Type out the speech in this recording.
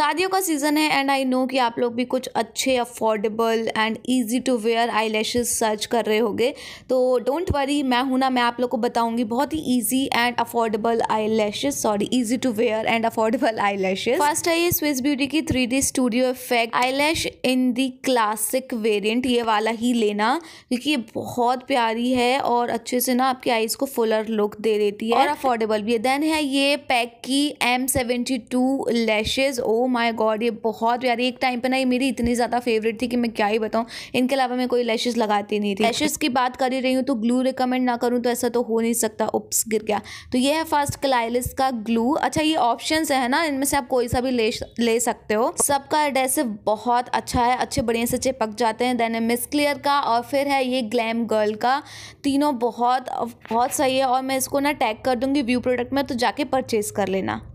शादियों का सीज़न है एंड आई नो कि आप लोग भी कुछ अच्छे affordable and easy to wear eye lashes search कर रहे होंगे तो डोंट वरी मैं हूं ना मैं आप लोग को बताऊंगी बहुत ही easy and affordable I sorry easy to wear and affordable eye lashes first है ये स्विस ब्यूटी की three studio effect eye lash in the classic variant ये वाला ही लेना क्योंकि ये बहुत प्यारी है और अच्छे से ना आपकी आईज को फुलर लुक दे देती है और अफोर्डेबल भी है देन है ये पैक की M seventy two lashes oh my god ये बहुत प्यारी एक टाइम पर ना ये मेरी इतनी ज़्यादा फेवरेट थी कि मैं क्या ही बताऊँ इनके अलावा मैं कोई लैशेज़ लगाती नहीं थी लैशेज़ की बात कर ही रही हूँ तो ग्लू रिकमेंड ना करूँ तो ऐसा तो हो नहीं सकता उप्स गिर गया तो ये है फर्स्ट क्लाइलिस का ग्लू अच्छा ये ऑप्शन है ना इनमें से आप कोई सा भी ले ले सकते हो सबका एडेसिव बहुत अच्छा है अच्छे बढ़िया से चिपक जाते हैं देन है मिस क्लियर का और फिर है ये ग्लैम गर्ल का तीनों बहुत बहुत सही है और मैं इसको ना टैग कर दूंगी व्यू प्रोडक्ट में तो जाके परचेज़ कर लेना